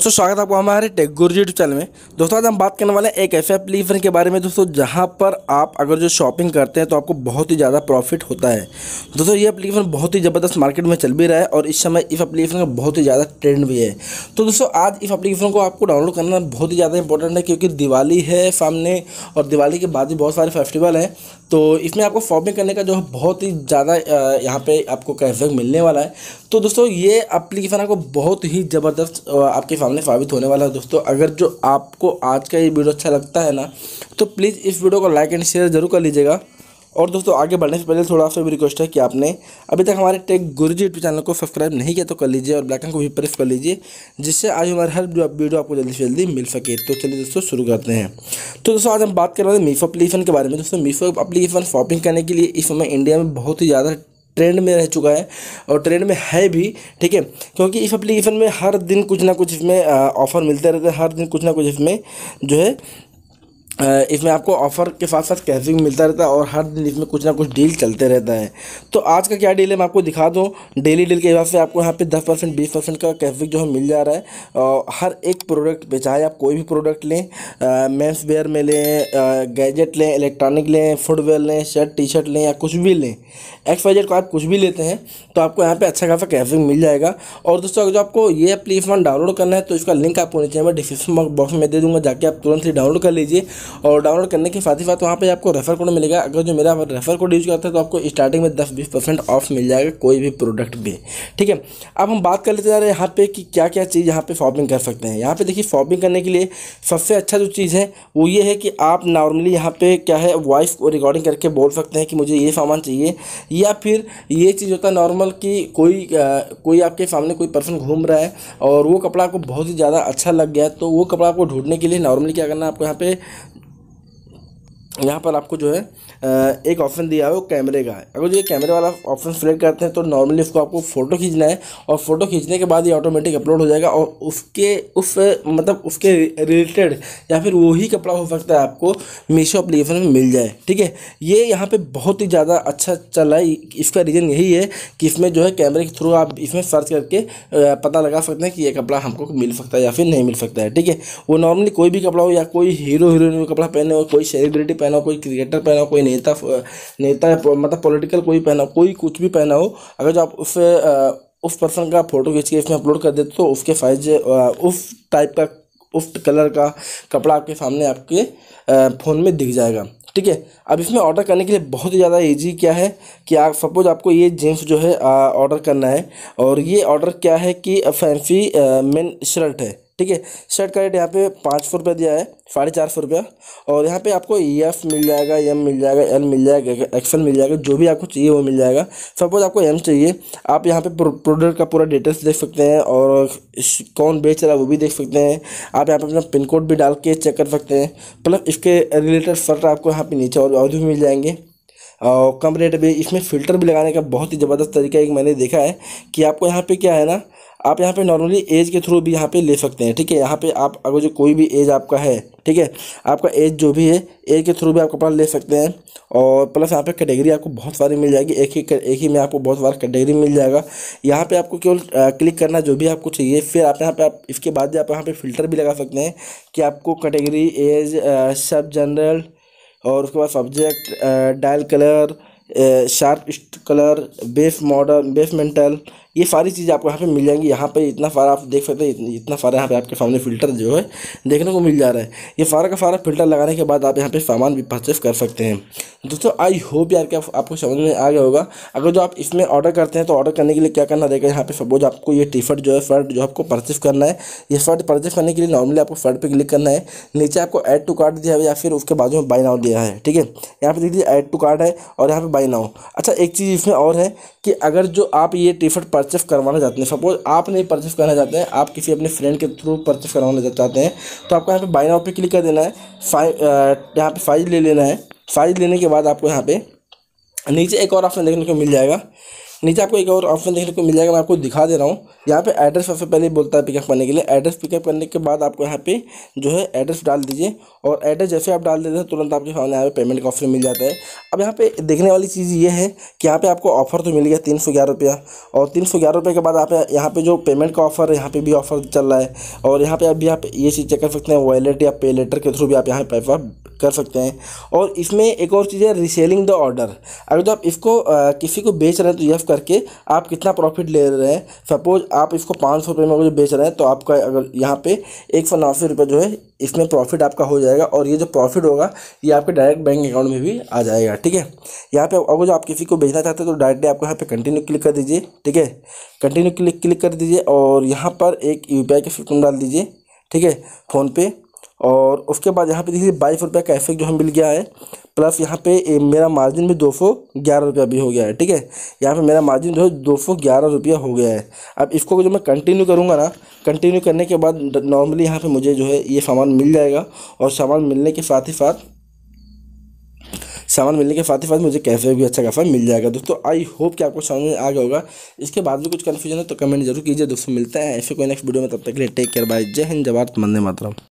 दोस्तों स्वागत है आपको हमारे टेक गुरु यूट्यूब चैनल में दोस्तों आज हम बात करने वाले हैं एक ऐसे एप्लीकेशन के बारे में दोस्तों जहां पर आप अगर जो शॉपिंग करते हैं तो आपको बहुत ही ज़्यादा प्रॉफिट होता है दोस्तों ये एप्लीकेशन बहुत ही ज़बरदस्त मार्केट में चल भी रहा है और इस समय इस एप्लीकेशन का बहुत ही ज़्यादा ट्रेंड भी है तो दोस्तों आज इस एप्लीकेशन को आपको डाउनलोड करना बहुत ही ज़्यादा इंपॉर्टेंट है क्योंकि दिवाली है सामने और दिवाली के बाद भी बहुत सारे फेस्टिवल हैं तो इसमें आपको शॉपिंग करने का जो है बहुत ही ज़्यादा यहाँ पर आपको कैशबैक मिलने वाला है तो दोस्तों ये अप्लीकेशन आपको बहुत ही ज़बरदस्त आपके सामने साबित होने वाला है दोस्तों अगर जो आपको आज का ये वीडियो अच्छा लगता है ना तो प्लीज़ इस वीडियो को लाइक एंड शेयर ज़रूर कर लीजिएगा और दोस्तों आगे बढ़ने से पहले थोड़ा सा भी रिक्वेस्ट है कि आपने अभी तक हमारे tech Guru ji YouTube channel को सब्सक्राइब नहीं किया तो कर लीजिए और बैकन को भी प्रेस कर लीजिए जिससे आज हमारे हर वीडियो आपको जल्दी से जल्दी मिल सके तो चलिए दोस्तों शुरू करते हैं तो दोस्तों आज हम बात कर रहे हैं मीफो अपलीकेशन के बारे में दोस्तों मीफो अपलीकेशन शॉपिंग करने के लिए इस समय इंडिया में बहुत ही ज़्यादा ट्रेंड में रह चुका है और ट्रेंड में है भी ठीक है क्योंकि इस एप्लीकेशन में हर दिन कुछ ना कुछ इसमें ऑफ़र मिलते रहते हैं हर दिन कुछ ना कुछ इसमें जो है इसमें आपको ऑफ़र के साथ साथ भी मिलता रहता है और हर दिन इसमें कुछ ना कुछ डील चलते रहता है तो आज का क्या डील है मैं आपको दिखा दूँ डेली डील के हिसाब से आपको यहाँ पे दस परसेंट बीस परसेंट का कैशबैक जो है मिल जा रहा है और हर एक प्रोडक्ट पे चाहे आप कोई भी प्रोडक्ट लें मेंस वेयर में लें गैजेट लें इलेक्ट्रॉनिक लें फुटवेयर लें शर्ट टी शर्ट लें या कुछ भी लें एक्स वाइजेट को आप कुछ भी लेते हैं तो आपको यहाँ पे अच्छा खासा कैफिंग मिल जाएगा और दोस्तों अगर जो आपको ये एप्लीकेशन डाउनलोड करना है तो इसका लिंक आपको नीचे मैं डिस्क्रिप्शन बॉक्स में दे दूँगा जाके आप तुरंत ही डाउनलोड कर लीजिए और डाउनलोड करने के साथ ही साथ वहाँ पर आपको रेफर कोड मिलेगा अगर जो मेरा रेफर कोड यूज़ करता है तो आपको स्टार्टिंग में दस बीस परसेंट ऑफ मिल जाएगा कोई भी प्रोडक्ट भी ठीक है अब हम बात कर लेते जा रहे हैं यहाँ पे कि क्या क्या चीज़ यहाँ पे शॉपिंग कर सकते हैं यहाँ पे देखिए शॉपिंग करने के लिए सबसे अच्छा जो चीज़ है वो ये है कि आप नॉर्मली यहाँ पे क्या है वॉइस को रिकॉर्डिंग करके बोल सकते हैं कि मुझे ये सामान चाहिए या फिर ये चीज़ होता है नॉर्मल नॉर्मल कि कोई कोई आपके सामने कोई पर्सन घूम रहा है और वो कपड़ा आपको बहुत ही ज़्यादा अच्छा लग गया है तो वो कपड़ा आपको ढूंढने के लिए नॉर्मली क्या करना है आपको यहाँ पे यहाँ पर आपको जो है एक ऑप्शन दिया है वो कैमरे का है अगर जो ये कैमरे वाला ऑप्शन सेलेक्ट करते हैं तो नॉर्मली इसको आपको फ़ोटो खींचना है और फ़ोटो खींचने के बाद ये ऑटोमेटिक अपलोड हो जाएगा और उसके उस मतलब उसके रिलेटेड या फिर वही कपड़ा हो सकता है आपको मीशो अप्लीकेशन में मिल जाए ठीक है ये यहाँ पर बहुत ही ज़्यादा अच्छा रहा है इसका रीज़न यही है कि इसमें जो है कैमरे के थ्रू आप इसमें सर्च करके पता लगा सकते हैं कि ये कपड़ा हमको मिल सकता है या फिर नहीं मिल सकता है ठीक है वो नॉर्मली कोई भी कपड़ा हो या कोई हीरो हीरोइन कपड़ा पहने हो कोई सेलिब्रिटी पहना हो कोई क्रिकेटर पहना हो कोई नेता नेता मतलब पॉलिटिकल कोई पहना कोई कुछ भी पहना हो अगर जो आप उस उस पर्सन का फोटो खींच के इसमें अपलोड कर देते तो उसके फायदे उस टाइप का उस कलर का कपड़ा आपके सामने आपके फ़ोन में दिख जाएगा ठीक है अब इसमें ऑर्डर करने के लिए बहुत ही ज़्यादा ईजी क्या है कि आप सपोज आपको ये जीन्स जो है ऑर्डर करना है और ये ऑर्डर क्या है कि फैंसी मेन शर्ट है ठीक है शर्ट का रेट यहाँ पे पाँच सौ रुपया दिया है साढ़े चार सौ रुपया और यहाँ पे आपको एफ मिल जाएगा एम मिल जाएगा एल मिल जाएगा एक्सल मिल जाएगा जो भी आपको चाहिए वो मिल जाएगा सपोज आपको एम चाहिए आप यहाँ पे प्रोडक्ट का पूरा डिटेल्स देख सकते हैं और कौन बेच रहा है वो भी देख सकते हैं आप यहाँ पे अपना पिन कोड भी डाल के चेक कर सकते हैं प्लस इसके रिलेटेड शर्ट आपको यहाँ पर नीचे और भी मिल जाएंगे और कम रेट भी इसमें फ़िल्टर भी लगाने का बहुत ही ज़बरदस्त तरीका एक मैंने देखा है कि आपको यहाँ पे क्या है ना आप यहाँ पे नॉर्मली एज के थ्रू भी यहाँ पे ले सकते हैं ठीक है यहाँ पे आप अगर जो कोई भी एज आपका है ठीक है आपका एज जो भी है एज के थ्रू भी आप कपड़ा ले सकते हैं और प्लस यहाँ पे कैटेगरी आपको बहुत सारी मिल जाएगी एक ही एक ही में आपको बहुत सारा कैटेगरी मिल जाएगा यहाँ पे आपको केवल क्लिक करना जो भी आपको चाहिए फिर आप यहाँ पे आप इसके बाद आप यहाँ पे फिल्टर भी लगा सकते हैं कि आपको कैटेगरी एज सब जनरल और उसके बाद subject dial colour sharp colour base model base metal ये सारी चीज़ें आपको यहाँ पे मिल जाएंगी यहाँ पे इतना सारा आप देख सकते हैं इतना सारा यहाँ पे आपके सामने फ़िल्टर जो है देखने को मिल जा रहा है ये सारा का सारा फ़िल्टर लगाने के बाद आप यहाँ पे सामान भी परचेस कर सकते हैं दोस्तों आई होप यार कि आपको समझ में आ गया होगा अगर जो आप इसमें ऑर्डर करते हैं तो ऑर्डर करने के लिए क्या करना रहेगा यहाँ पे सपोज आपको ये टी शर्ट जो है शर्ट जो आपको परचेस करना है ये शर्ट परचेस करने के लिए नॉर्मली आपको शर्ट पर क्लिक करना है नीचे आपको एड टू कार्ड दिया है या फिर उसके बाद में बाई नाउ दिया है ठीक है यहाँ पर देख लीजिए एड टू कार्ड है और यहाँ पर बाई नाउ अच्छा एक चीज़ इसमें और है कि अगर जो आप ये टी शर्ट परचेफ करवाना चाहते हैं सपोज आप नहीं परचेज़ करना चाहते हैं आप किसी अपने फ्रेंड के थ्रू परचेज़ करवाना चाहते हैं तो आपको यहाँ पे बाई नाउ पे क्लिक कर देना है फाइव यहाँ पे फाइज ले लेना है फाइज लेने के बाद आपको यहाँ पे नीचे एक और ऑप्शन देखने को मिल जाएगा नीचे आपको एक और ऑप्शन देखने को मिल जाएगा मैं आपको दिखा दे रहा हूँ यहाँ पे एड्रेस सबसे पहले बोलता है पिकअप करने के लिए एड्रेस पिकअप करने के बाद आपको यहाँ पे जो है एड्रेस डाल दीजिए और एड्रेस जैसे आप डाल देते हैं तुरंत आपके सामने यहाँ पे पेमेंट का ऑप्शन मिल जाता है अब यहाँ पे देखने वाली चीज़ ये है कि यहाँ पे आपको ऑफर तो मिल गया तीन सौ ग्यारह और तीन सौ ग्यारह रुपये के बाद आप यहाँ पे जो पेमेंट का ऑफर है यहाँ पर भी ऑफर चल रहा है और यहाँ पर अभी आप ये चीज़ चेक कर सकते हैं वॉलेट या पे लेटर के थ्रू भी आप यहाँ पे पैसा कर सकते हैं और इसमें एक और चीज़ है रिसेलिंग द ऑर्डर अगर जो तो आप इसको आ, किसी को बेच रहे हैं तो यफ करके आप कितना प्रॉफिट ले रहे हैं सपोज आप इसको पाँच सौ रुपये में अगर बेच रहे हैं तो आपका अगर यहाँ पे एक सौ नवासी रुपये जो है इसमें प्रॉफिट आपका हो जाएगा और ये जो प्रॉफिट होगा ये आपके डायरेक्ट बैंक अकाउंट में भी आ जाएगा ठीक है यहाँ पे अगर जो आप किसी को बेचना चाहते हो तो डायरेक्टली आपको यहाँ पे कंटिन्यू क्लिक कर दीजिए ठीक है कंटिन्यू क्लिक क्लिक कर दीजिए और यहाँ पर एक यू पी आई डाल दीजिए ठीक है फ़ोनपे और उसके बाद यहाँ पे देखिए बाईस रुपये का इफेक्ट जो हम मिल गया है प्लस यहाँ पे ए, मेरा मार्जिन भी दो सौ ग्यारह रुपया भी हो गया है ठीक है यहाँ पे मेरा मार्जिन जो है दो सौ ग्यारह रुपया हो गया है अब इसको जो मैं कंटिन्यू करूँगा ना कंटिन्यू करने के बाद नॉर्मली यहाँ पे मुझे जो है ये सामान मिल जाएगा और सामान मिलने के साथ ही साथ सामान मिलने के साथ ही साथ मुझे कैफे भी अच्छा खासा मिल जाएगा दोस्तों आई होप कि आपको समझ में आ गया होगा इसके बाद भी कुछ कन्फ्यूजन है तो कमेंट जरूर कीजिए दोस्तों मिलता है ऐसे कोई नेक्स्ट वीडियो में तब तक के लिए टेक केयर बाय जय हिंद जवाब मंदे मातरम